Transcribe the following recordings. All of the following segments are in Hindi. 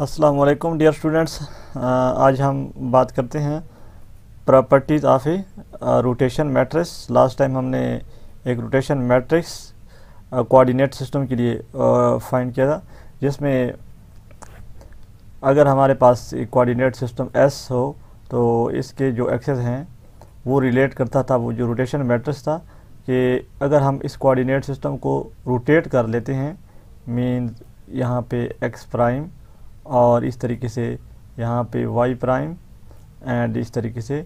अस्सलाम वालेकुम डियर स्टूडेंट्स आज हम बात करते हैं properties of a rotation matrix last time हमने एक रोटेशन मैट्रिक्स कोऑर्डिनेट सिस्टम के लिए फाइंड uh, किया था जिसमें अगर हमारे पास कोऑर्डिनेट सिस्टम एस हो तो इसके जो एक्सेस हैं वो रिलेट करता था वो जो रोटेशन मैट्रिक्स था कि अगर हम इस कोऑर्डिनेट सिस्टम को रोटेट कर लेते हैं मीन यहाँ पे एक्स प्राइम और इस तरीके से यहाँ पे वाई प्राइम एंड इस तरीके से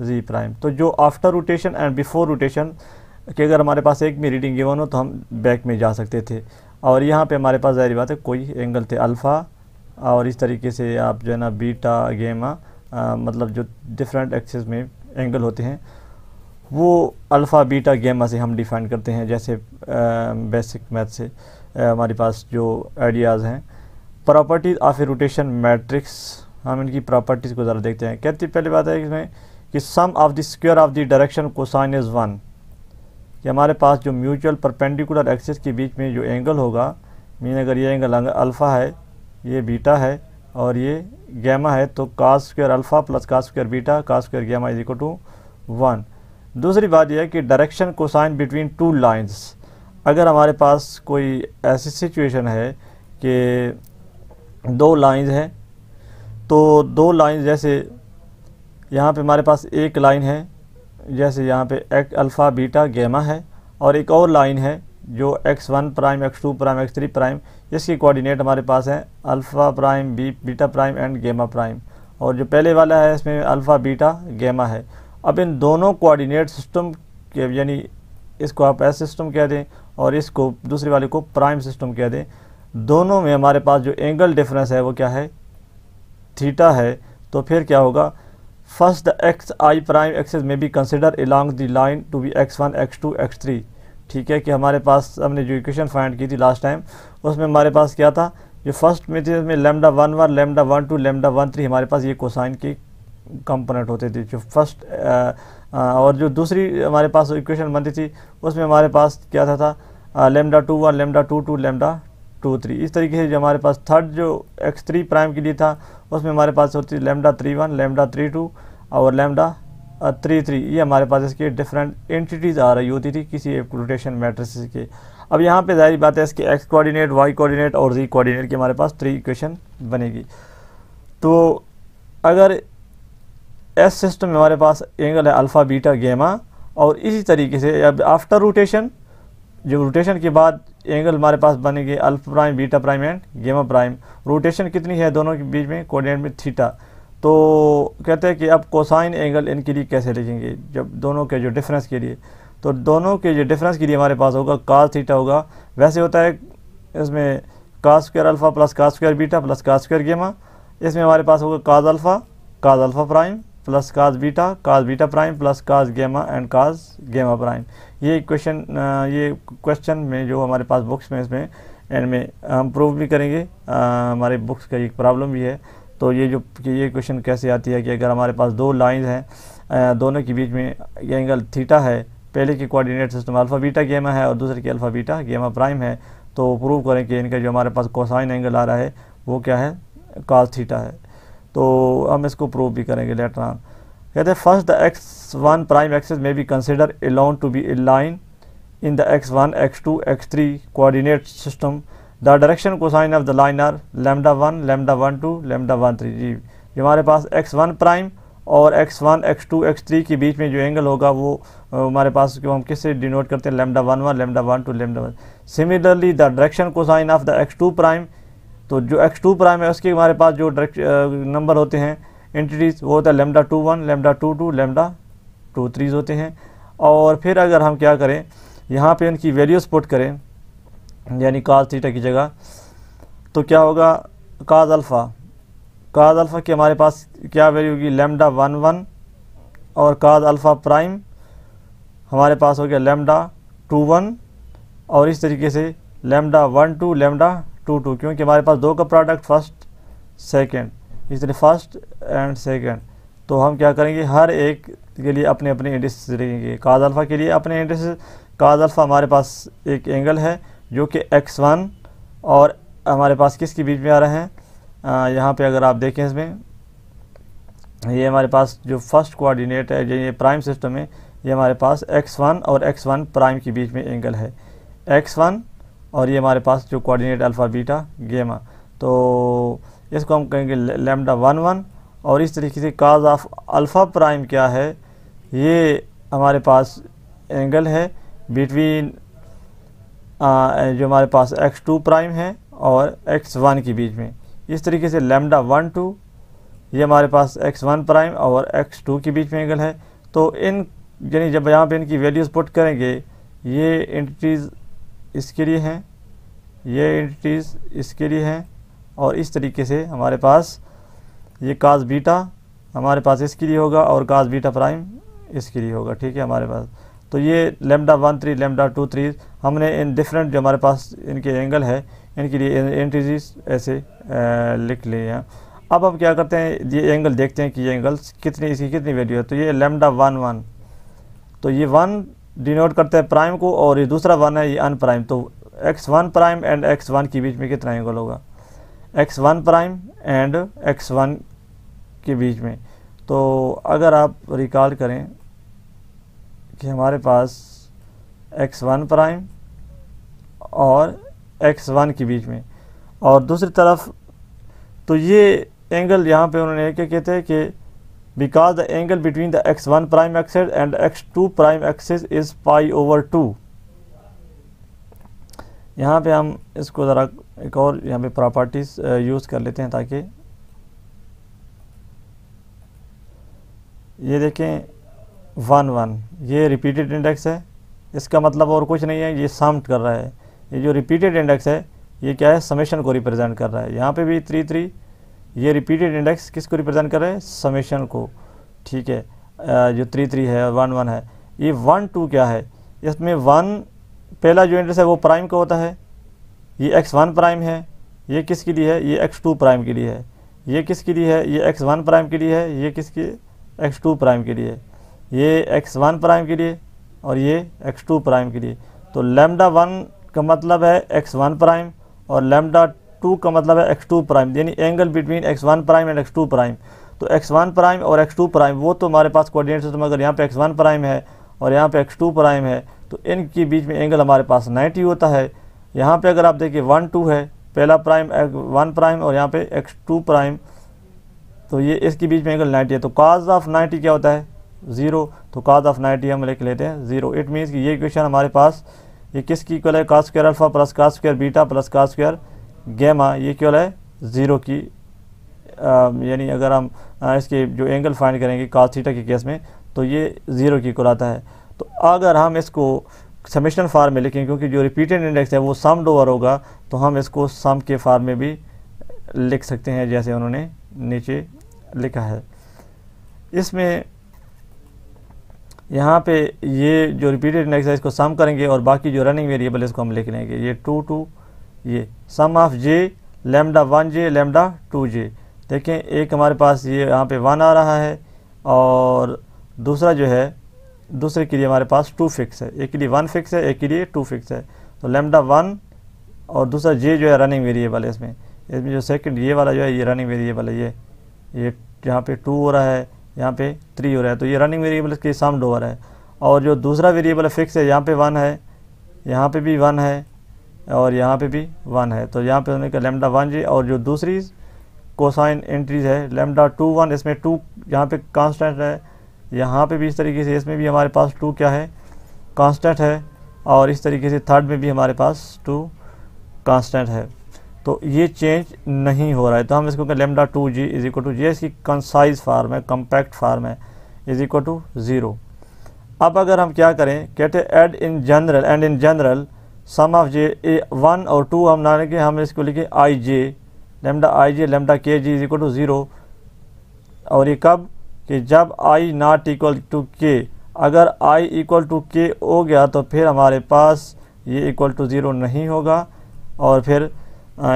जी प्राइम तो जो after rotation and before rotation के अगर हमारे पास एक भी रीडिंग गिवन हो तो हम बैक में जा सकते थे और यहाँ पे हमारे पास जाहिर बात है कोई एंगल थे अल्फ़ा और इस तरीके से आप जो है ना बीटा गेमा आ, मतलब जो डिफरेंट एक्सेस में एंगल होते हैं वो अल्फ़ा बीटा गेमा से हम डिफाइन करते हैं जैसे आ, बेसिक मैथ से हमारे पास जो आइडियाज़ हैं properties of a rotation matrix हम इनकी प्रॉपर्टीज़ को ज़रा देखते हैं कहती पहली बात है इसमें कि sum of the square of the direction cosine is one कि हमारे पास जो म्यूचुअल परपेंडिकुलर एक्सिस के बीच में जो एंगल होगा मीन अगर ये एंगल अल्फ़ा है ये बीटा है और ये गैमा है तो cos square alpha plus cos square beta cos square gamma is equal to one दूसरी बात यह है कि direction cosine between two lines अगर हमारे पास कोई ऐसी सिचुएशन है कि दो लाइंस हैं तो दो लाइन जैसे यहाँ पे हमारे पास एक लाइन है जैसे यहाँ पे एक अल्फ़ा बीटा गेमा है और एक और लाइन है जो x one prime x two prime x three prime इसकी कोऑर्डिनेट हमारे पास हैं alpha prime B beta prime and gamma prime और जो पहले वाला है इसमें अल्फ़ा बीटा गेमा है अब इन दोनों कोऑर्डिनेट सिस्टम के यानी इसको आप एस सिस्टम कह दें और इसको दूसरे वाले को प्राइम सिस्टम कह दें दोनों में हमारे पास जो एंगल डिफरेंस है वो क्या है थीटा है तो फिर क्या होगा first the x I prime axis में be consider along the line to be x one x two x three ठीक है कि हमारे पास हमने जो इक्वेशन फाइंड की थी लास्ट टाइम उसमें हमारे पास क्या था जो फर्स्ट में थी उसमें lambda one one lambda one two lambda one three हमारे पास ये कोसाइन के कंपोनेंट होते थे जो फर्स्ट और जो दूसरी हमारे पास इक्वेशन बनती थी उसमें हमारे पास क्या था lambda two one lambda two two lambda two three इस तरीके से जो हमारे पास थर्ड जो एक्स थ्री प्राइम के लिए था उसमें हमारे पास होती है lambda three one lambda three two और लेमडा थ्री थ्री ये हमारे पास इसके डिफरेंट एंटिटीज़ आ रही होती थी किसी एक रोटेशन मैट्रिस के अब यहाँ पे जाहिर बात है इसके एक्स कोऑर्डिनेट वाई कोऑर्डिनेट और जी कोऑर्डिनेट की हमारे पास थ्री इक्वेशन बनेगी तो अगर एस सिस्टम में हमारे पास एंगल है अल्फ़ा बीटा गेमा और इसी तरीके से अब आफ्टर रोटेशन जो रोटेशन के बाद एंगल हमारे पास बनेंगे alpha prime beta prime and gamma prime rotation कितनी है दोनों के बीच में कोऑर्डिनेट में थीटा तो कहते हैं कि अब कोसाइन एंगल इनके लिए कैसे लिखेंगे जब दोनों के जो डिफरेंस के लिए तो दोनों के जो डिफरेंस के लिए हमारे पास होगा कास थीटा होगा वैसे होता है इसमें cos square alpha plus cos square beta plus cos square gamma इसमें हमारे पास होगा cos alpha cos alpha prime plus cos beta cos beta prime plus cos gamma and काज गेमा प्राइम ये क्वेश्चन ये क्वेश्चन में जो हमारे पास बुक्स में इसमें एंड में हम प्रूव भी करेंगे आ, हमारे बुक्स का एक प्रॉब्लम भी है तो ये जो ये क्वेश्चन कैसे आती है कि अगर हमारे पास दो लाइंस हैं दोनों के बीच में एंगल थीटा है पहले के कोऑर्डिनेट सिस्टम अल्फ़ा बीटा गेमा है और दूसरे की अल्फ़ा बीटा गेमा प्राइम है तो प्रूव करें कि इनका जो हमारे पास कोसाइन एंगल आ रहा है वो क्या है काज थीटा है तो हम इसको प्रूव भी करेंगे लेटर ऑन कहते हैं first the x one prime axis में be consider along to B a line in the x one x two x three coordinate system the direction cosine of the line are lambda one lambda one two lambda one three जी जो हमारे पास एक्स वन प्राइम और x one x two x three के बीच में जो एंगल होगा वो हमारे पास क्यों हम किससे डिनोट करते हैं lambda one one lambda one two lambda one similarly the direction cosine of the x two prime तो जो एक्स टू प्राइम है उसके हमारे पास जो डायरेक्ट नंबर होते हैं एंटिटीज़ वो होता है lambda two one lambda two two lambda two threes होते हैं और फिर अगर हम क्या करें यहाँ पे इनकी वैल्यूज पुट करें यानी काज थीटा की जगह तो क्या होगा काज अल्फ़ा काज अल्फ़ा की हमारे पास क्या वैल्यू होगी लेमडा वन वन और काज अल्फ़ा प्राइम हमारे पास हो गया लेमडा टू वन और इस तरीके से lambda one two lambda two two क्योंकि हमारे पास दो का प्रोडक्ट फर्स्ट सेकेंड इसलिए फर्स्ट एंड सेकेंड तो हम क्या करेंगे हर एक के लिए अपने अपने इंडिस लेंगे काज अल्फ़ा के लिए अपने इंडिस काज अल्फ़ा हमारे पास एक एंगल है जो कि एक्स वन और हमारे पास किसके बीच में आ रहे हैं यहाँ पे अगर आप देखें इसमें ये हमारे पास जो फर्स्ट कोऑर्डिनेट है ये प्राइम सिस्टम है ये हमारे पास एक्स वन और एक्स वन प्राइम के बीच में एंगल है एक्स वन और ये हमारे पास जो कोऑर्डिनेट अल्फ़ा बीटा गेमा तो इसको हम कहेंगे लेमडा वन वन और इस तरीके से काज ऑफ अल्फ़ा प्राइम क्या है ये हमारे पास एंगल है बिटवीन जो हमारे पास एक्स टू प्राइम है और एक्स वन के बीच में इस तरीके से लेमडा वन टू ये हमारे पास एक्स वन प्राइम और एक्स टू के बीच में एंगल है तो इन यानी जब यहाँ पे इनकी वैल्यूज़ पुट करेंगे ये इंटीज़ इसके लिए हैं ये एंटिटीज़ इसके लिए हैं और इस तरीके से हमारे पास ये काज बीटा हमारे पास इसके लिए होगा और काज बीटा प्राइम इसके लिए होगा ठीक है हमारे पास तो ये lambda one three lambda two three हमने इन डिफरेंट जो हमारे पास इनके एंगल है इनके लिए एंट्रीज ऐसे लिख लिए हैं अब हम क्या करते हैं ये एंगल देखते हैं कि ये एंगल्स कितनी इसकी कितनी वैल्यू है तो ये लेमडा वन वन तो ये वन डिनोट करते हैं प्राइम को और ये दूसरा वन है ये अन प्राइम तो x one prime and x one के बीच में कितना एंगल होगा x one prime and x one के बीच में तो अगर आप रिकॉल करें कि हमारे पास एक्स वन प्राइम और एक्स वन के बीच में और दूसरी तरफ तो ये एंगल यहाँ पे उन्होंने क्या कहते हैं कि because the angle between the x1 prime axis and x2 prime axis is pi over 2 यहाँ पे हम इसको ज़रा एक और यहाँ पे प्रॉपर्टीज यूज़ uh, कर लेते हैं ताकि ये देखें वन वन ये रिपीटेड इंडेक्स है इसका मतलब और कुछ नहीं है ये समट कर रहा है ये जो रिपीटेड इंडेक्स है ये क्या है समेशन को रिप्रेजेंट कर रहा है यहाँ पे भी थ्री थ्री ये रिपीटेड इंडेक्स किसको रिप्रेजेंट कर रहे हैं समेशन को ठीक है जो थ्री थ्री है वन वन है ये वन टू क्या है इसमें वन पहला जो इंडेक्स है वो प्राइम का होता है ये एक्स वन प्राइम है ये किसके लिए है ये एक्स टू प्राइम के लिए है ये किसके लिए है ये एक्स वन प्राइम के लिए है ये किसके एक्स टू प्राइम के लिए ये एक्स वन प्राइम के लिए और ये एक्स टू प्राइम के लिए तो लेमडा वन का मतलब है एक्स वन प्राइम और लेमडा टू का मतलब है एक्स टू प्राइम यानी angle between x one prime and x two prime तो एक्स वन प्राइम और एक्स टू प्राइम वो तो हमारे पास कोऑर्डिनेट सिस्टम अगर यहाँ पे एक्स वन प्राइम है और यहाँ पे एक्स टू प्राइम है तो इनके बीच में एंगल हमारे पास नाइन्टी होता है यहाँ पे अगर आप देखिए वन टू है पहला प्राइम वन प्राइम और यहाँ पे एक्स टू प्राइम तो ये इसके बीच में एंगल नाइन्टी है तो काज ऑफ नाइन्टी क्या होता है ज़ीरो तो काज ऑफ नाइन्टी हम लिख लेते हैं ज़ीरो इट मीन्स कि ये क्वेश्चन हमारे पास ये किसकी इक्वल है cos alpha plus cos square beta plus cos square gamma ये क्यों है ज़ीरो की um, यानी अगर हम uh, इसके जो एंगल फाइंड करेंगे कास थीटा के केस में तो ये ज़ीरो की इक्वल आता है तो अगर हम इसको समिशन फार्म में लिखें क्योंकि जो रिपीटेड इंडेक्स है वो सम डोवर होगा तो हम इसको सम के फार्म में भी लिख सकते हैं जैसे उन्होंने नीचे लिखा है इसमें यहाँ पे ये जो रिपीटेड इंडेक्स है इसको सम करेंगे और बाकी जो रनिंग वेरिएबल इसको हम लिख लेंगे ये टू टू ये sum of j lambda one j lambda two j देखें एक हमारे पास ये यहाँ पे वन आ रहा है और दूसरा जो है दूसरे के लिए हमारे पास टू फिक्स है एक के लिए वन फिक्स है एक के लिए टू फिक्स है तो लेमडा वन और दूसरा जे जो है रनिंग वेरिएबल है इसमें इसमें जो सेकंड ये वाला जो है ये रनिंग वेरिएबल है ये ये यहाँ पे टू हो रहा है यहाँ पे थ्री हो रहा है तो ये रनिंग वेरिएबल इसके सामड हो है और जो दूसरा वेरिएबल फिक्स है यहाँ पे वन है यहाँ पे भी वन है और यहाँ पे भी वन है तो यहाँ पे हमने कहा लेमडा वन जी और जो दूसरी कोसाइन एंट्रीज है लेमडा टू वन इसमें टू यहाँ पे कांस्टेंट है यहाँ पे भी इस तरीके से इसमें भी हमारे पास टू क्या है कांस्टेंट है और इस तरीके से थर्ड में भी हमारे पास टू कांस्टेंट है तो ये चेंज नहीं हो रहा है तो हम इसको कहें lambda two g is equal to ये इसकी कंसाइज फार्म है कम्पैक्ट फार्म है इज इक्वल टू ज़ीरो अब अगर हम क्या करें कहते add in general and in general sum of j a one और टू हम ना लेंगे हम इसको लिखे आई j lambda I j lambda k g is equal to zero और ये कब कि जब आई नॉट इक्वल टू के अगर आई इक्वल टू के हो गया तो फिर हमारे पास ये इक्वल टू ज़ीरो नहीं होगा और फिर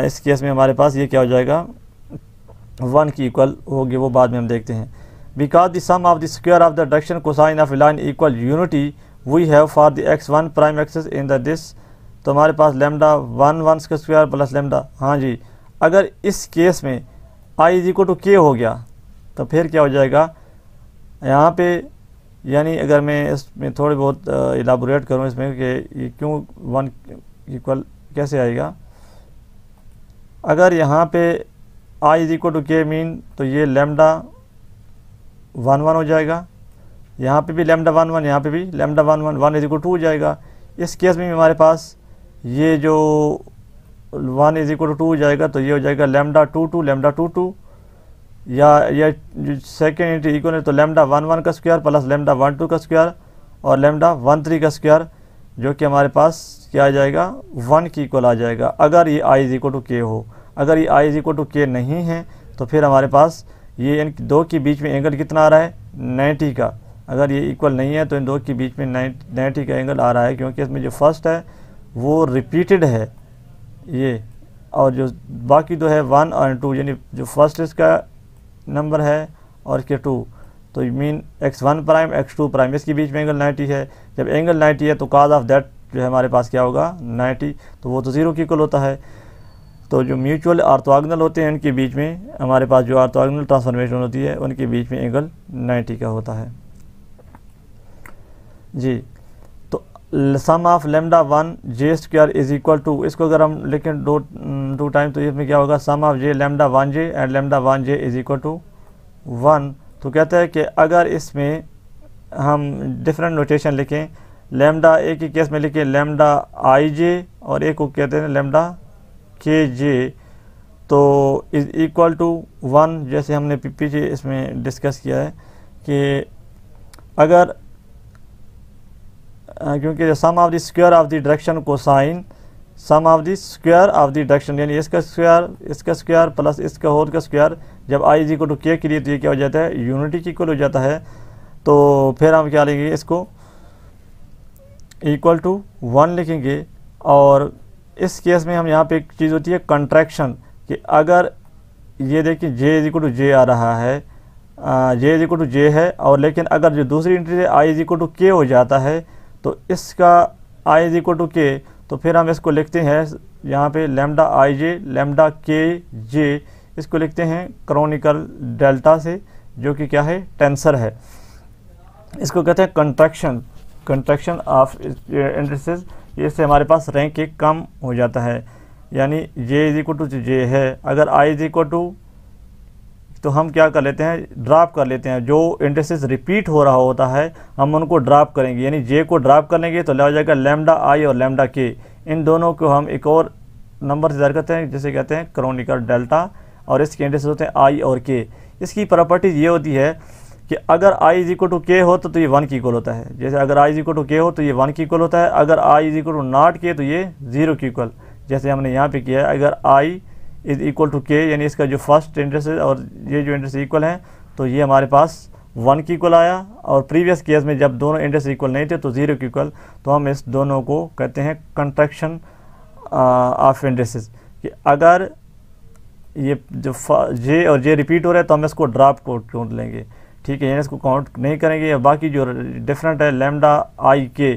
इस केस में हमारे पास ये क्या हो जाएगा वन की इक्वल होगी वो बाद में हम देखते हैं because the sum of the square of the direction cosine of line equal unity we have for the x one prime axes in the this तो हमारे पास lambda one one square plus lambda हाँ जी अगर इस केस में आई इज इक्वल टू के हो गया तो फिर क्या हो जाएगा यहाँ पे यानी अगर मैं इसमें थोड़ी बहुत इलाबोरेट करूँ इसमें कि ये क्यों वन इक्वल कैसे आएगा अगर यहाँ पे i is equal to k mean तो ये लेमडा वन वन हो जाएगा यहाँ पे भी लेमडा वन वन यहाँ पे भी lambda one one one is equal to हो जाएगा इस केस में हमारे पास ये जो one is equal to two हो जाएगा तो ये हो जाएगा lambda two two lambda two two या ये सेकेंड इंटी इक्वल है तो लेमडा वन वन का square plus lambda one two का स्क्वायर और लेमडा वन थ्री का स्क्वायर जो कि हमारे पास क्या आ जाएगा वन की इक्वल आ जाएगा अगर ये आई इज इक्वल टू के हो अगर ये आई इज इक्वल टू के नहीं है तो फिर हमारे पास ये इन दो के बीच में एंगल कितना आ रहा है नाइन्टी का अगर ये इक्वल नहीं है तो इन दो के बीच में नाइन्टी का एंगल आ रहा है क्योंकि इसमें जो फर्स्ट है वो रिपीटेड है ये और जो बाकी दो है वन और टू यानी जो फर्स्ट इसका नंबर है और इसके टू तो you mean x one prime x two prime इसके बीच में एंगल नाइन्टी है जब एंगल नाइन्टी है तो काज ऑफ दैट जो है हमारे पास क्या होगा नाइन्टी तो वो तो ज़ीरो की कुल होता है तो जो म्यूचुअल आर्थोगनल होते हैं उनके बीच में हमारे पास जो आर्थोगनल ट्रांसफॉर्मेशन होती है उनके बीच में एंगल नाइन्टी का होता है जी sum of lambda one j square is equal to इसको अगर हम लिखें दो टू टाइम तो इसमें क्या होगा sum of j lambda one j and lambda one j is equal to one तो कहते हैं कि अगर इसमें हम डिफरेंट नोटेशन लिखें लेमडा एक ही केस में लिखें लेमडा आई जे और एक को कहते हैं लेमडा के जे तो इज़ इक्वल टू वन जैसे हमने पीछे इसमें डिस्कस किया है कि अगर क्योंकि sum of the square of the direction cosine sum of the square of the direction यानी इसका स्क्वायर इसका स्क्वायर प्लस इसका होल का स्क्वायर जब आई इज को टू के के लिए तो ये क्या हो जाता है यूनिटी इक्वल हो जाता है तो फिर हम क्या लेंगे इसको इक्वल टू वन लिखेंगे और इस केस में हम यहाँ पे एक चीज़ होती है कंट्रैक्शन कि अगर ये देखिए j is equal to j आ रहा है j is equal to j है और लेकिन अगर जो दूसरी एंट्री है आई इज इक्वल टू के हो जाता है तो इसका आई इज इक्वल टू के तो फिर हम इसको लिखते हैं यहाँ पे लेमडा आई जे लेमडा के जे इसको लिखते हैं क्रोनिकल डेल्टा से जो कि क्या है टेंसर है इसको कहते हैं कंट्रैक्शन कंट्रैक्शन ऑफ इंडस्ट्रीज इससे हमारे पास रैंक एक कम हो जाता है यानी j is equal to j है अगर आई इज इक्वल टू तो हम क्या कर लेते हैं ड्राप कर लेते हैं जो इंडेसिस रिपीट हो रहा होता है हम उनको ड्राप करेंगे यानी जे को ड्राप कर लेंगे तो हो जाएगा लेमडा आई और लेमडा के इन दोनों को हम एक और नंबर से जाहिर करते हैं जिसे कहते हैं क्रोनिकल डेल्टा और इसके इंडेसिस होते हैं आई और के इसकी प्रॉपर्टीज ये होती है कि अगर आई इज इक्वल टू के हो तो, तो ये वन की इक्वल होता है जैसे अगर आई इज इक्वल टू के हो तो ये वन की इक्वल होता है अगर i is equal to not k तो ये ज़ीरो की इक्वल जैसे हमने यहाँ पे किया है अगर आई इज इक्वल टू के यानी इसका जो फर्स्ट इंटरेस्ट है और ये जो इंटरेस्ट इक्वल हैं तो ये हमारे पास वन की इक्वल आया और प्रीवियस केस में जब दोनों इंटरेस्ट इक्वल नहीं थे तो ज़ीरो की इक्वल तो हम इस दोनों को कहते हैं कंट्रैक्शन ऑफ इंटरेस्ट कि अगर ये जो जे और जे रिपीट हो रहा है तो हम इसको ड्राप कोट काउंट लेंगे ठीक है यानी इसको काउंट नहीं करेंगे बाकी जो डिफरेंट है लेमडा आई के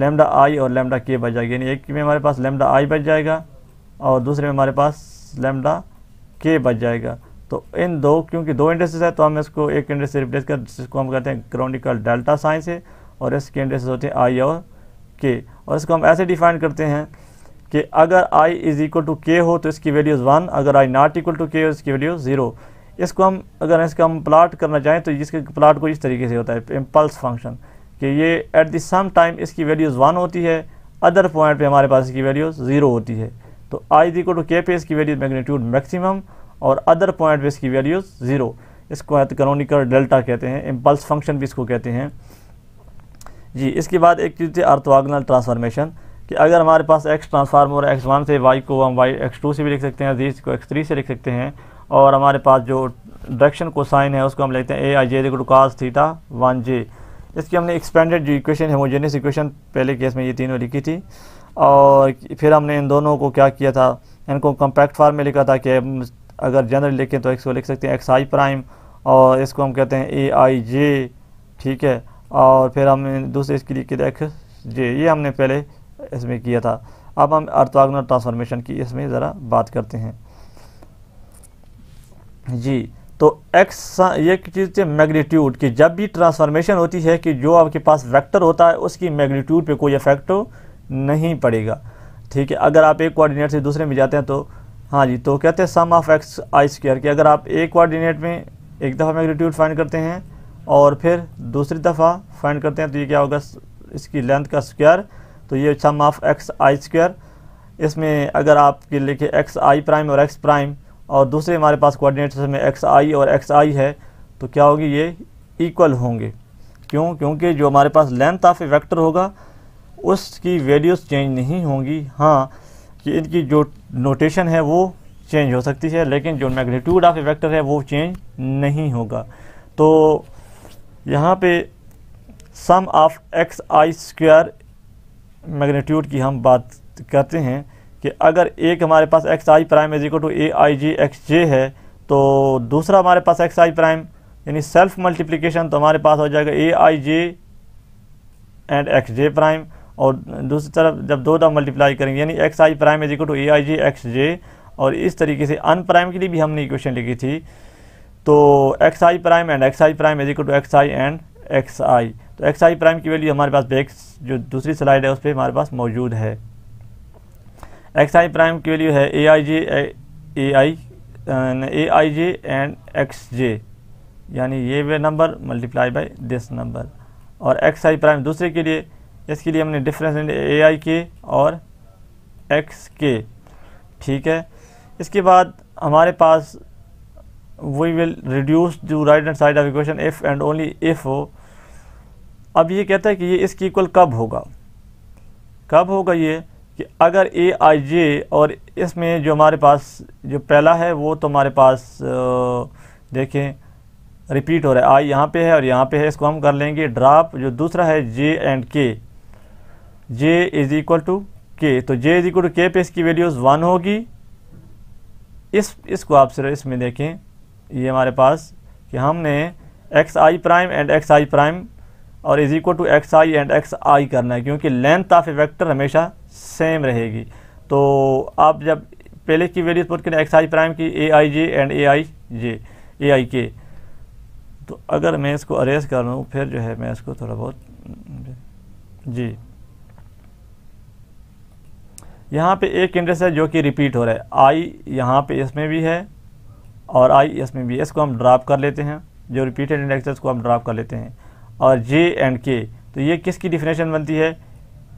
लेमडा आई और लेमडा के बच जाएगी यानी एक में हमारे पास लेमडा आई बच जाएगा और दूसरे में हमारे पास लेमडा के बच जाएगा तो इन दो क्योंकि दो इंडेक्सेस है तो हम इसको एक इंडेक्स से रिप्लेस कर जिसको हम कहते हैं क्रोनिकल डेल्टा साइन से और इसके इंडेक्सेस होते हैं आई और के और इसको हम ऐसे डिफाइन करते हैं कि अगर आई इज़ इक्वल टू के हो तो इसकी वैल्यूज़ वन अगर आई नॉट इक्वल टू के हो इसकी वैल्यू ज़ीरो इसको हम अगर इसका हम प्लाट करना चाहें तो इसके प्लाट को इस तरीके से होता है इम्पल्स फंक्शन कि ये एट द सम टाइम इसकी वैल्यूज़ वन होती है अदर पॉइंट पे हमारे पास इसकी वैल्यूज़ ज़ीरो होती है तो आई दी को टू के पे इसकी वैल्यूज मैग्नीट्यूड मैक्सिमम और अदर पॉइंट पे इसकी वैल्यूज ज़ीरो इसको क्रोनिकल तो डेल्टा कहते हैं इम्पल्स फंक्शन भी इसको कहते हैं जी इसके बाद एक चीज़ थी अर्थवागनल ट्रांसफॉर्मेशन कि अगर हमारे पास एक्स ट्रांसफार्मर एक्स वन से वाई को हम वाई एक्स टू से भी लिख सकते हैं जी को एक्स थ्री से लिख सकते हैं और हमारे पास जो डायरेक्शन को साइन है उसको हम लिखते हैं a i j two cos theta one j इसकी हमने एक्सपेंडेड जो इक्वेशन है जेनिस इक्वेशन पहले केस में ये तीनों लिखी थी और फिर हमने इन दोनों को क्या किया था इनको कम्पैक्ट फार्म में लिखा था कि अगर जनरल लिखें तो इसको लिख सकते हैं एक्स आई प्राइम और इसको हम कहते हैं ए आई जे ठीक है और फिर हम दूसरे इसके लिए किया एक्स जे ये हमने पहले इसमें किया था अब हम अर्थवागनर ट्रांसफॉर्मेशन की इसमें ज़रा बात करते हैं जी तो एक्स ये चीज़ थी मैग्नीट्यूड कि जब भी ट्रांसफॉर्मेशन होती है कि जो आपके पास वेक्टर होता है उसकी मैग्नीट्यूड पे कोई इफेक्ट हो नहीं पड़ेगा ठीक है अगर आप एक कोऑर्डिनेट से दूसरे में जाते हैं तो हाँ जी तो कहते हैं sum of x i square कि अगर आप एक कोऑर्डिनेट में एक दफ़ा मैग्नीट्यूड फाइंड करते हैं और फिर दूसरी दफ़ा फाइंड करते हैं तो ये क्या होगा इसकी लेंथ का स्क्वायर तो ये sum of x i square इसमें अगर आपके लिखे एक्स आई प्राइम और एक्स प्राइम और दूसरे हमारे पास कोऑर्डिनेट्स में एक्स आई और एक्स आई है तो क्या होगी ये इक्वल होंगे क्यों क्योंकि जो हमारे पास लेंथ ऑफ ए वैक्टर होगा उसकी वैल्यूज़ चेंज नहीं होंगी हाँ कि इनकी जो नोटेशन है वो चेंज हो सकती है लेकिन जो मैग्नीट्यूड ऑफ ए वेक्टर है वो चेंज नहीं होगा तो यहाँ पे sum of x i square magnitude की हम बात करते हैं कि अगर एक हमारे पास x I prime is equal to a i g x j है तो दूसरा हमारे पास एक्स आई प्राइम यानी सेल्फ मल्टीप्लिकेशन तो हमारे पास हो जाएगा a i j and x j prime और दूसरी तरफ जब दो दफ़ा मल्टीप्लाई करेंगे यानी x I prime is equal to a i j x j और इस तरीके से अन प्राइम के लिए भी हमने इक्वेशन लिखी थी तो x I prime and x I prime is equal to x i and x i तो एक्स आई प्राइम की वैल्यू हमारे पास बैक जो दूसरी स्लाइड है उस पर हमारे पास मौजूद है एक्स आई प्राइम की वैल्यू है a i J A I A i j and x j यानी ये way number multiply by this number और एक्स आई प्राइम दूसरे के लिए इसके लिए हमने डिफरेंस ए आई के और एक्स के ठीक है इसके बाद हमारे पास वी विल रिड्यूस जो right hand side of equation if and only if हो अब ये कहता है कि ये इसकी इक्वल कब होगा कब होगा ये कि अगर ए आई जे और इसमें जो हमारे पास जो पहला है वो तो हमारे पास देखें रिपीट हो रहा है आई यहाँ पे है और यहाँ पे है इसको हम कर लेंगे ड्राप जो दूसरा है जे एंड के जे इज इक्वल टू के तो जे इज इक्वल टू के पे इसकी वैल्यूज़ वन होगी इस इसको आप सिर्फ इसमें देखें ये हमारे पास कि हमने x I prime and x I prime और is equal to x i and x i करना है क्योंकि लेंथ ऑफ ए वैक्टर हमेशा सेम रहेगी तो आप जब पहले की वैल्यूज पुट करें एक्स आई प्राइम की a i j and A i जे ए आई के तो अगर मैं इसको अरेज कर लूँ फिर जो है मैं इसको थोड़ा बहुत जी यहाँ पे एक इंडेक्स है जो कि रिपीट हो रहा है आई यहाँ पे इसमें भी है और आई एस में भी है इसको हम ड्राप कर लेते हैं जो रिपीटेड है उसको हम ड्राप कर लेते हैं और जे एंड के तो ये किसकी डिफिनेशन बनती है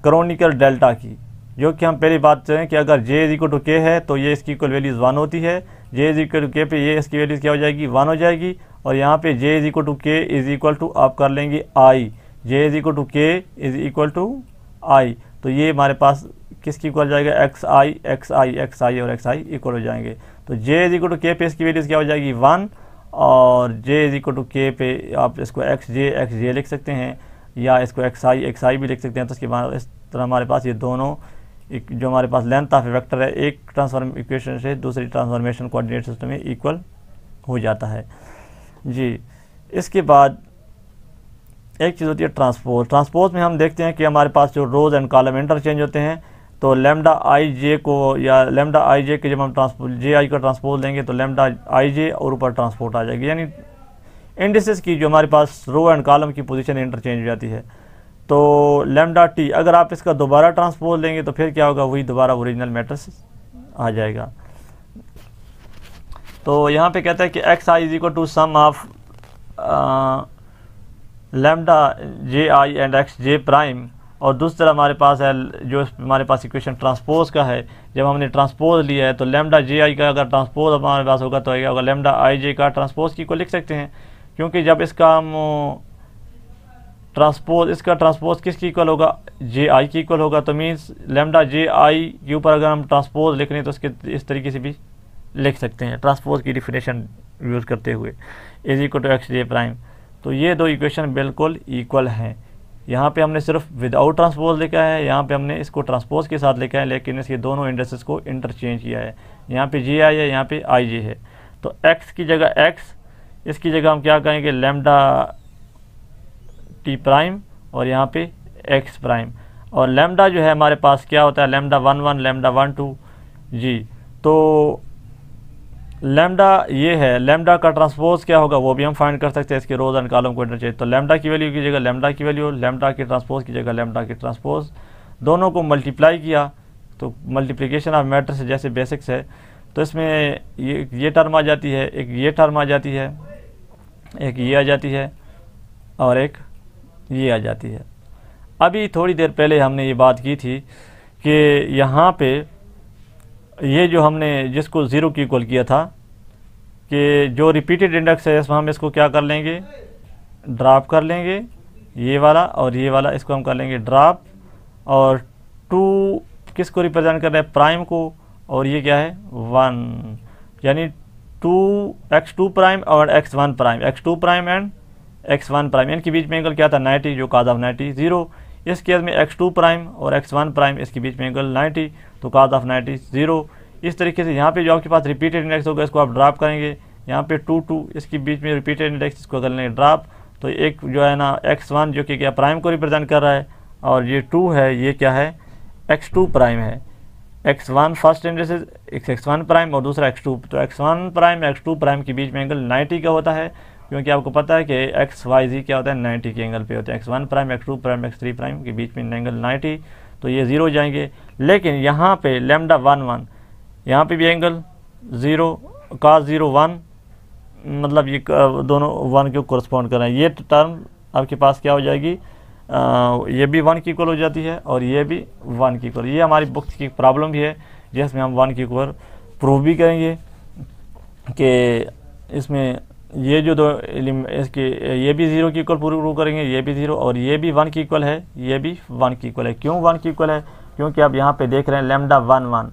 क्रोनिकल डेल्टा की जो कि हम पहली बात करें तो कि अगर जे इज इक्वल टू के है तो ये इसकी इक्वल वैल्यूज़ वन होती है जे इज इक्वल टू के पे ये इसकी वैल्यूज़ क्या हो जाएगी वन हो जाएगी और यहाँ पे j is equal to k is equal to आप कर लेंगे i j is equal to k is equal to i तो ये हमारे पास किसकी इक्वल जाएगा x i x i x i और एक्स आई इक्वल हो जाएंगे तो जे इज इक्वल टू के पे इसकी वैल्यूज क्या हो जाएगी वन और जे इज इक्वल टू के पे आप इसको एक्स जे एक्स जे लिख सकते हैं या इसको एक्स आई एक्स आई भी लिख सकते हैं तो इसके बाद इस तरह हमारे पास ये दोनों जो हमारे पास लेंथ ऑफ वेक्टर है एक ट्रांसफॉर्म इक्वेशन से दूसरी ट्रांसफॉर्मेशन कोऑर्डिनेट सिस्टम में इक्वल हो जाता है जी इसके बाद एक चीज़ होती है ट्रांसपोज ट्रांसपोज में हम देखते हैं कि हमारे पास जो रोज़ एंड कॉलम इंटरचेंज होते हैं तो लेमडा आई जे को या लेमडा आई जे के जब हम ट्रांसपोर्ट जे आई का ट्रांसपोज लेंगे तो लेमडा आई जे और ऊपर ट्रांसपोर्ट आ जाएगी यानी इंडिसेस की जो हमारे पास रो एंड कॉलम की पोजीशन इंटरचेंज हो जाती है तो लेमडा टी अगर आप इसका दोबारा ट्रांसपोज लेंगे तो फिर क्या होगा वही दोबारा ओरिजिनल मैट्रिक्स आ जाएगा तो यहाँ पर कहते हैं कि x I is equal to sum of lambda j i and x j prime और दूसरा हमारे पास है जो हमारे पास इक्वेशन ट्रांसपोज का है जब हमने ट्रांसपोज लिया है तो लेमडा जे आई का अगर ट्रांसपोज हमारे पास होगा तो होगा लेमडा आई जे का ट्रांसपोज की को लिख सकते हैं क्योंकि जब इसका हम ट्रांसपोज इसका ट्रांसपोज किसके इक्वल होगा जे आई की इक्वल होगा तो मीन्स लेमडा जे आई के ऊपर अगर हम ट्रांसपोज लिख रहे हैं तो उसके इस तरीके से भी लिख सकते हैं ट्रांसपोज की डिफिनेशन यूज़ करते हुए is equal to x j prime तो ये दो इक्वेशन बिल्कुल इक्वल हैं यहाँ पे हमने सिर्फ विदाउट ट्रांसपोज लिखा है यहाँ पे हमने इसको ट्रांसपोज के साथ लिखा है लेकिन इसके दोनों इंडस्ट्रीज को इंटरचेंज किया है यहाँ पे जी आई है यहाँ पे आई जी है तो एक्स की जगह एक्स इसकी जगह हम क्या कहेंगे लेमडा टी प्राइम और यहाँ पे एक्स प्राइम और लेमडा जो है हमारे पास क्या होता है lambda one one lambda one two जी तो लेमडा ये है लेमडा का ट्रांसपोज क्या होगा वो भी हम फाइंड कर सकते हैं इसके रोज़ एंड कॉलम को चाहिए तो लेमडा की वैल्यू की जगह लेमडा की वैल्यू लेमडा की ट्रांसपोज की जगह लेमडा की ट्रांसपोज दोनों को मल्टीप्लाई किया तो मल्टीप्लिकेशन ऑफ से जैसे बेसिक्स है तो इसमें ये ये टर्म आ जाती है एक ये टर्म आ जाती है एक ये आ जाती है और एक ये आ जाती है अभी थोड़ी देर पहले हमने ये बात की थी कि यहाँ पे ये जो हमने जिसको ज़ीरो की इक्वल किया था कि जो रिपीटेड इंडेक्स है इसमें हम इसको क्या कर लेंगे ड्राप कर लेंगे ये वाला और ये वाला इसको हम कर लेंगे ड्राप और टू किस को रिप्रेजेंट कर रहे हैं प्राइम को और ये क्या है वन यानी टू एक्स टू प्राइम और x one prime x two prime and x one prime इनके बीच में एंगल क्या था नाइटी जो कहा था नाइटी ज़ीरो इस केस में एक्स टू प्राइम और एक्स वन प्राइम इसके बीच में एंगल 90 तो काज ऑफ 90 ज़ीरो इस तरीके से यहाँ पे जो आपके पास रिपीटेड इंडेक्स होगा इसको आप ड्राप करेंगे यहाँ पे टू टू इसके बीच में रिपीटेड इंडेक्स इसको कर लेंगे ड्राप तो एक जो है ना एक्स वन जो कि क्या प्राइम को रिप्रेजेंट कर रहा है और ये टू है ये क्या है एक्स टू प्राइम है x one first index x x one prime और दूसरा एक्स टू तो x one prime x two prime के बीच में एंगल नाइन्टी का होता है क्योंकि आपको पता है कि एक्स वाई जी क्या होता है नाइन्टी के एंगल पे होते हैं x one prime x two prime x three prime के बीच में एंगल नाइन्टी तो ये ज़ीरो हो जाएंगे लेकिन यहाँ पे लेमडा वन वन यहाँ पे भी एंगल ज़ीरो का ज़ीरो वन मतलब ये दोनों वन के कोरस्पॉन्ड करें ये टर्म आपके पास क्या हो जाएगी आ, ये भी वन की इक्वल हो जाती है और ये भी वन की इक्वल ये हमारी बुक्स की प्रॉब्लम भी है जिसमें हम वन की इक्वल प्रूव भी करेंगे कि इसमें ये जो दो इसके ये भी जीरो की इक्वल प्रूव करेंगे ये भी जीरो और ये भी वन की इक्वल है ये भी वन की इक्वल है क्यों वन की इक्वल है क्योंकि आप यहाँ पे देख रहे हैं लेमडा वन वन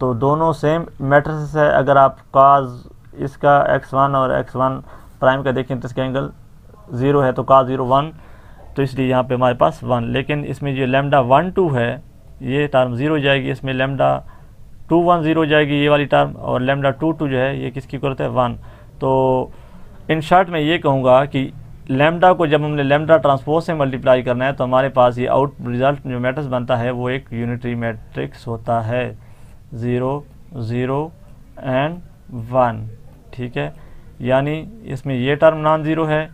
तो दोनों सेम मैट्रिक्स है अगर आप काज इसका एक्स वन और एक्स वन प्राइम का देखें तो इसका एंगल ज़ीरो है तो काज ज़ीरो वन तो इसलिए यहाँ पे हमारे पास वन लेकिन इसमें जो लेमडा वन टू है ये टर्म ज़ीरो जाएगी इसमें लेमडा टू वन ज़ीरो जाएगी ये वाली टर्म और लेमडा टू टू जो है ये किसकी इक्वल है वन तो इन शर्ट मैं ये कहूँगा कि लेमडा को जब हमने लेमडा ट्रांसपोज से मल्टीप्लाई करना है तो हमारे पास ये आउट रिजल्ट जो मैट्रिक्स बनता है वो एक यूनिटरी मैट्रिक्स होता है ज़ीरो ज़ीरो एंड वन ठीक है यानी इसमें ये टर्म नॉन ज़ीरो है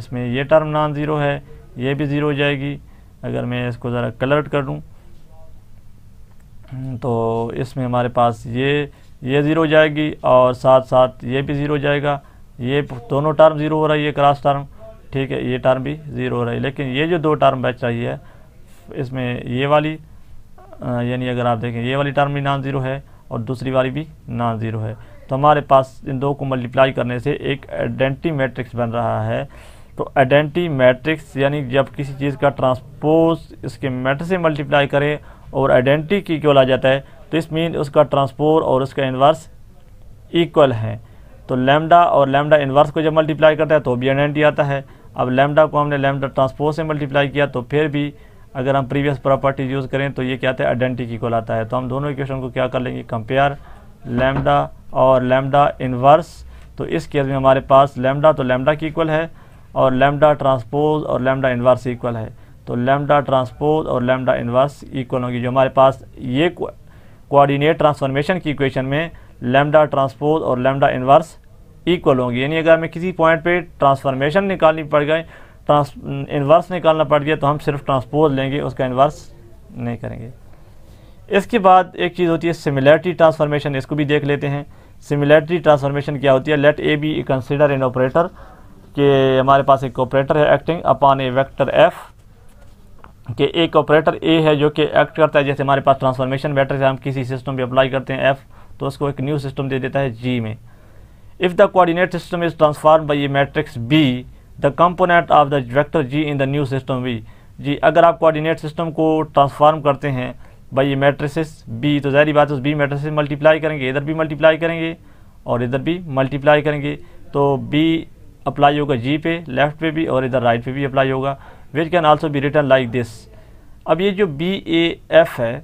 इसमें ये टर्म नॉन ज़ीरो है ये भी ज़ीरो हो जाएगी अगर मैं इसको ज़रा कलर्ट कर दूँ तो इसमें हमारे पास ये ये ज़ीरो हो जाएगी और साथ साथ ये भी ज़ीरो हो जाएगा ये दोनों टर्म ज़ीरो हो रहा है ये क्रॉस टर्म ठीक है ये टर्म भी ज़ीरो हो रहा है लेकिन ये जो दो टर्म बच रही है इसमें ये वाली यानी अगर आप देखें ये वाली टर्म भी नॉन ज़ीरो है और दूसरी वाली भी नॉन ज़ीरो है तो हमारे पास इन दो को मल्टीप्लाई करने से एक आइडेंटी मैट्रिक्स बन रहा है तो आइडेंटी मैट्रिक्स यानी जब किसी चीज़ का ट्रांसपोज इसके मैट्रिक्स से मल्टीप्लाई करें और आइडेंटी की क्यों ला जाता है तो इस मीन उसका ट्रांसपोर और उसका इन्वर्स इक्वल है तो लेमडा और लेमडा इन्वर्स को जब मल्टीप्लाई करता है तो भी आइडेंटी आता है अब लेमडा को हमने लेमडा ट्रांसपोज से मल्टीप्लाई किया तो फिर भी अगर हम प्रीवियस प्रॉपर्टीज यूज़ करें तो ये क्या आता है आइडेंटी की कोल आता है तो हम दोनों इक्वेशन को क्या कर लेंगे कंपेयर लेमडा और लेमडा इन्वर्स तो इस केस में हमारे पास लेमडा तो लेमडा की इक्वल है और लेमडा ट्रांसपोज और लेमडा इन्वर्स इक्वल है तो लेमडा ट्रांसपोज और लेमडा इन्वर्स इक्वल होंगी जो हमारे पास ये कोऑर्डिनेट ट्रांसफॉर्मेशन की इक्वेशन में लेमडा ट्रांसपोज और लेमडा इन्वर्स इक्वल होंगी यानी अगर हमें किसी पॉइंट पे ट्रांसफॉर्मेशन निकालनी पड़ गए ट्रांस इन्वर्स निकालना पड़ गया तो हम सिर्फ ट्रांसपोज लेंगे उसका इन्वर्स नहीं करेंगे इसके बाद एक चीज़ होती है सिमिलैरिटी ट्रांसफॉर्मेशन इसको भी देख लेते हैं सिमिलरिटी ट्रांसफॉर्मेशन क्या होती है लेट ए बी कंसिडर इन ऑपरेटर के हमारे पास एक ऑपरेटर है acting upon a vector f के एक ऑपरेटर ए है जो कि एक्ट करता है जैसे हमारे पास ट्रांसफॉर्मेशन से हम किसी सिस्टम पर अप्लाई करते हैं एफ तो उसको एक न्यू सिस्टम दे देता है जी में if the coordinate system is transform by a matrix b the component of the vector g in the new system v g अगर आप कोऑर्डिनेट सिस्टम को ट्रांसफार्म करते हैं बाई ये मैट्रिसेस बी तो जहरी बात है उस बी मैट्रिसेस मल्टीप्लाई करेंगे इधर भी मल्टीप्लाई करेंगे और इधर भी मल्टीप्लाई करेंगे तो बी अप्लाई होगा जी पे लेफ़्ट पे भी और इधर राइट पे भी अप्लाई होगा which can also be return like this अब ये जो बी ए एफ है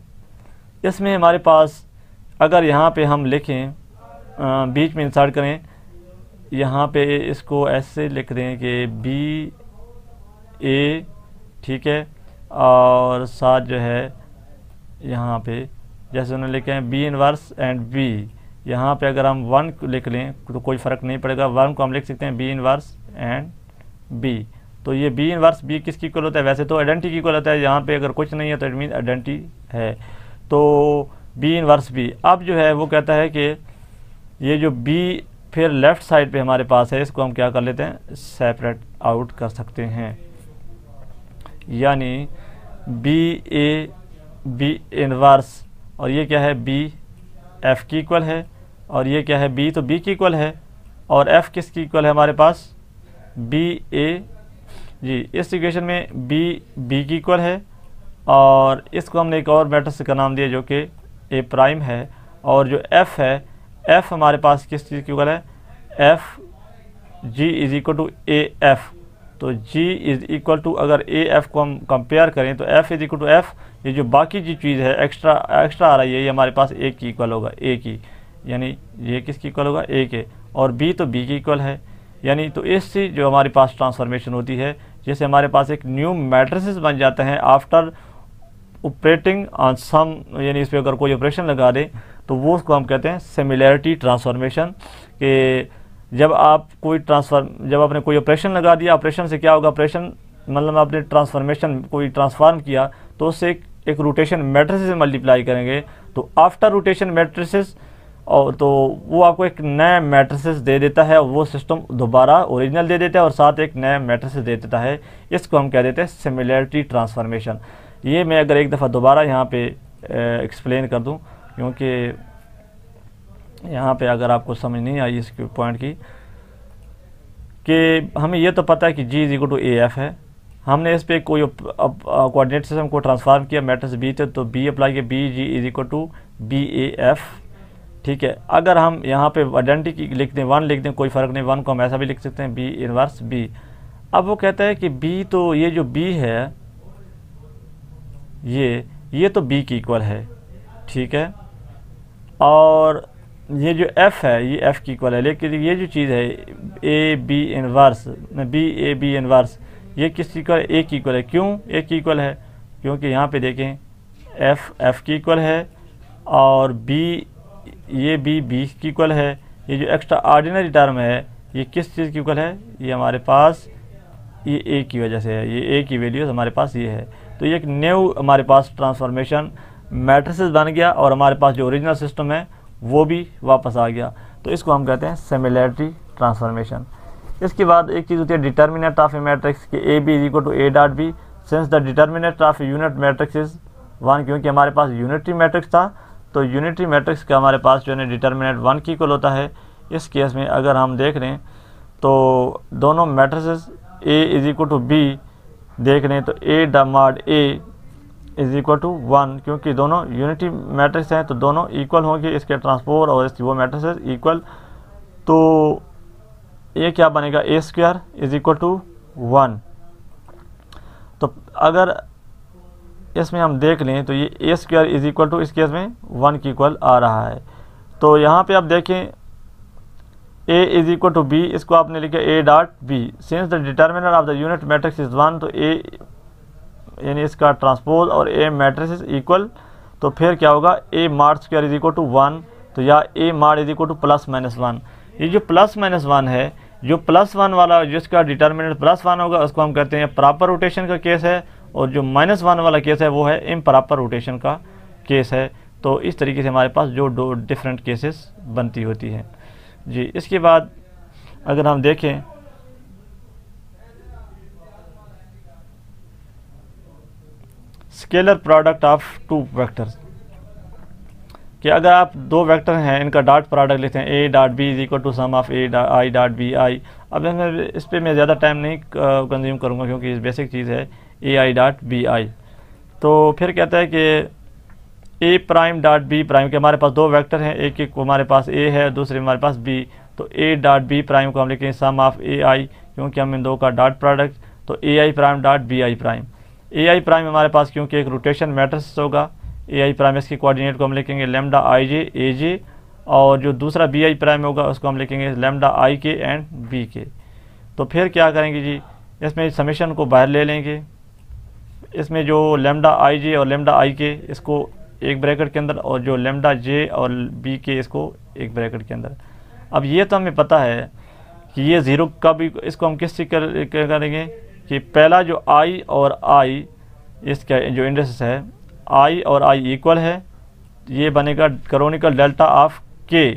इसमें हमारे पास अगर यहाँ पे हम लिखें आ, बीच में इंसर्ट करें यहाँ पे इसको ऐसे लिख दें कि बी ए ठीक है और साथ जो है यहाँ पे जैसे उन्होंने लिखे हैं बी इनवर्स एंड बी यहाँ पे अगर हम वन लिख लें तो कोई फ़र्क नहीं पड़ेगा वन को हम लिख सकते हैं बी इनवर्स एंड बी तो ये बी इनवर्स बी किसकी इक्वल होता है वैसे तो आइडेंटिटी की इक्वल होता है यहाँ पे अगर कुछ नहीं है तो इट मीन आइडेंटिटी है तो बी इनवर्स बी अब जो है वो कहता है कि ये जो बी फिर लेफ़्ट साइड पे हमारे पास है इसको हम क्या कर लेते हैं सेपरेट आउट कर सकते हैं यानी बी ए बी इनवर्स और ये क्या है बी एफ़ की इक्वल है और ये क्या है बी तो बी की इक्वल है और एफ़ किस की इक्वल है हमारे पास बी ए जी इस इक्वेशन में बी बी की इक्वल है और इसको हमने एक और मैट्रिक्स का नाम दिया जो कि ए प्राइम है और जो एफ़ है एफ़ हमारे पास किस चीज़ की इक्वल है F G is equal to A F तो जी इज़ इक्वल टू अगर ए एफ़ को हम कंपेयर करें तो F is equal to F ये जो बाकी जो चीज़ है एक्स्ट्रा एक्स्ट्रा आ रही है ये हमारे पास ए की इक्वल होगा ए की यानी ये किसकी इक्वल होगा ए के और बी तो बी की इक्वल है यानी तो इससे जो हमारे पास ट्रांसफॉर्मेशन होती है जैसे हमारे पास एक न्यू मैट्रिस बन जाते हैं आफ्टर ऑपरेटिंग सम यानी इस पर अगर कोई ऑपरेशन लगा दे तो वो उसको हम कहते हैं सिमिलैरिटी ट्रांसफॉर्मेशन कि जब आप कोई ट्रांसफॉर्म जब आपने कोई ऑपरेशन लगा दिया ऑपरेशन से क्या होगा ऑपरेशन मतलब आपने ट्रांसफॉर्मेशन कोई ट्रांसफार्म किया तो उससे एक, एक रोटेशन मेट्रिस से मल्टीप्लाई करेंगे तो आफ्टर रोटेशन मेट्रिस और तो वो आपको एक नया मेट्रिस दे देता है वो सिस्टम दोबारा ओरिजिनल दे देता है और साथ एक नया मेट्रिस दे देता है इसको हम कह देते हैं सिमिलैरिटी ट्रांसफॉर्मेशन ये मैं अगर एक दफ़ा दोबारा यहाँ पे एक्सप्लेन कर दूँ क्योंकि यहाँ पे अगर आपको समझ नहीं आई इस पॉइंट की कि हमें यह तो पता है कि G is equal to A F है हमने इस पर कोई कोऑर्डिनेट सिस्टम को ट्रांसफार्म किया मैट्रिक्स बी थे तो बी अप्लाई किया B G is equal to B A F ठीक है अगर हम यहाँ पे आइडेंटिटी लिख दें वन लिख दें कोई फ़र्क नहीं वन को हम ऐसा भी लिख सकते हैं बी इनवर्स बी अब वो कहता है कि बी तो ये जो बी है ये ये तो बी की इक्वल है ठीक है और ये जो एफ़ है ये एफ़ की इक्वल है लेकिन ये जो चीज़ है A B inverse B A B inverse ये किस का ए की इक्वल है क्यों ए की इक्वल है क्योंकि यहाँ पे देखें एफ़ एफ़ की इक्वल है और बी ये बी बी की इक्वल है ये जो एक्स्ट्रा ऑर्डिनरी टर्म है ये किस चीज़ की इक्वल है ये हमारे पास ये ए की वजह से है ये ए की वैल्यूज़ हमारे पास ये है तो ये एक न्यू हमारे पास ट्रांसफॉर्मेशन मैट्रिसेस बन गया और हमारे पास जो ओरिजिनल सिस्टम है वो भी वापस आ गया तो इसको हम कहते हैं सिमिलैरिटी ट्रांसफॉर्मेशन इसके बाद एक चीज़ होती है डिटर्मिनेट ऑफ ए मैट्रिक्स के A B is equal to A dot B since the determinant of unit matrix is one क्योंकि हमारे पास यूनिटी मैट्रिक्स था तो यूनिटी मैट्रिक्स का हमारे पास जो है डिटर्मिनेट वन की इक्वल होता है इस केस में अगर हम देख रहे हैं तो दोनों matrices A is equal to B देख लें तो ए डा mod A is equal to one क्योंकि दोनों यूनिटी मैट्रिक्स हैं तो दोनों इक्वल होंगे इसके ट्रांसपोर और इसकी वो मैट्रिक्स इक्वल तो ये क्या बनेगा A square is equal to one तो अगर इसमें हम देख लें तो ये A square is equal to इस केस में वन की इक्वल आ रहा है तो यहाँ पे आप देखें A is equal to B इसको आपने लिखा A dot B since the determinant of the unit matrix is one तो ए यानी इसका ट्रांसपोज और ए मैट्रिक्स इज इक्वल तो फिर क्या होगा A mod square is equal to one तो या A mod is equal to plus minus one ये जो प्लस माइनस वन है जो प्लस वन वाला जिसका डिटर्मिनेंट प्लस वन होगा उसको हम कहते हैं प्रॉपर रोटेशन का केस है और जो माइनस वन वाला केस है वो है इम प्रॉपर रोटेशन का केस है तो इस तरीके से हमारे पास जो दो डिफरेंट केसेस बनती होती है जी इसके बाद अगर हम देखें scalar product of two vectors कि अगर आप दो वेक्टर हैं इनका डॉट प्रोडक्ट लेते हैं A dot B is equal to sum of A I dot B I अब मैं इस पर मैं ज़्यादा टाइम नहीं कंज्यूम करूँगा क्योंकि ये बेसिक चीज़ है ए आई डॉट बी आई तो फिर कहता है कि A prime dot B prime के हमारे पास दो वेक्टर हैं एक एक हमारे पास ए है दूसरे हमारे पास बी तो ए डॉट बी प्राइम को हम लिखेंगे सम ऑफ ए आई क्योंकि हम इन दो का डॉट प्रोडक्ट तो A I prime dot B I prime A I prime हमारे पास क्योंकि एक रोटेशन मैट्रिक्स होगा ए आई प्राइम इसके कोऑर्डिनेट को हम लिखेंगे लेमडा आई जे ए जे और जो दूसरा बी आई प्राइम होगा उसको हम लिखेंगे लेमडा आई के एंड बी के तो फिर क्या करेंगे जी इसमें समीशन को बाहर ले लेंगे इसमें जो लेमडा आई जे और लेमडा आई के इसको एक ब्रैकेट के अंदर और जो लेमडा जे और बी के इसको एक ब्रैकेट के अंदर अब ये तो हमें पता है कि ये ज़ीरो का भी इसको हम किस कर, करेंगे कि पहला जो आई और आई इसका जो इंडेक्स है आई और आई इक्वल है ये बनेगा करोनिकल डेल्टा ऑफ के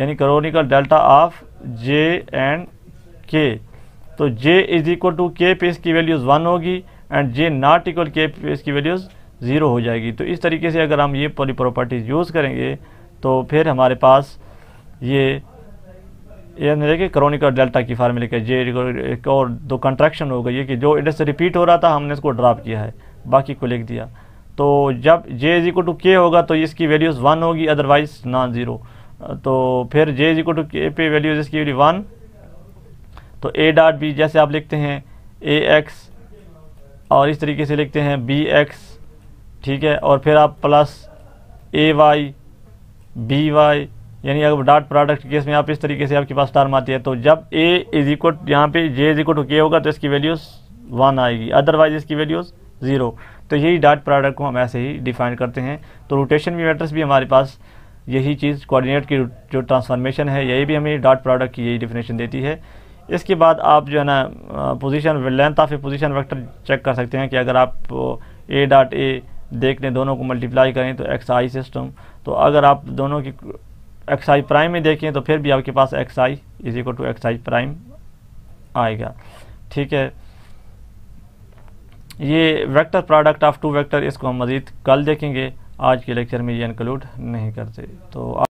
यानी Kronecker delta of J and K तो जे इज़ इक्वल टू के पे इसकी वैल्यूज़ वन होगी and J not equal K पे इसकी वैल्यूज़ ज़ीरो हो जाएगी तो इस तरीके से अगर हम ये पॉली प्रॉपर्टीज़ यूज़ करेंगे तो फिर हमारे पास ये ये हमने क्रोनिक और डेल्टा की फार्मूले के जे और दो कंट्रैक्शन हो गई है कि जो इंडस रिपीट हो रहा था हमने इसको ड्राप किया है बाकी को लिख दिया तो जब जे इज इक्वल टू के होगा तो इसकी वैल्यूज़ वन होगी अदरवाइज नॉन ज़ीरो तो फिर जे इज इक्वल टू के पे वैल्यूज़ इसकी वैल्यू वन तो ए डॉट बी जैसे आप लिखते हैं ए एक्स और इस तरीके से लिखते हैं बी एक्स ठीक है और फिर आप plus A Y B Y यानी अगर डॉट प्रोडक्ट केस में आप इस तरीके से आपके पास टर्म आती है तो जब ए इज इक्वल यहाँ पे जे इज इक्वल टू के होगा तो इसकी वैल्यूज़ वन आएगी अदरवाइज इसकी वैल्यूज़ ज़ीरो तो यही डॉट प्रोडक्ट को हम ऐसे ही डिफाइन करते हैं तो रोटेशन भी मैटर्स भी हमारे पास यही चीज़ कोऑर्डिनेट की जो ट्रांसफॉर्मेशन है यही भी हमें डॉट प्रोडक्ट की यही डिफिनेशन देती है इसके बाद आप जो है ना position length of a position vector check कर सकते हैं कि अगर आप ए डॉट ए देख लें दोनों को मल्टीप्लाई करें तो एक्स आई सिस्टम तो अगर आप दोनों की एक्स आई प्राइम में देखें तो फिर भी आपके पास x I is equal to x I prime आएगा ठीक है ये vector product of two vector इसको हम मज़ीद कल देखेंगे आज के लेक्चर में ये इंक्लूड नहीं करते तो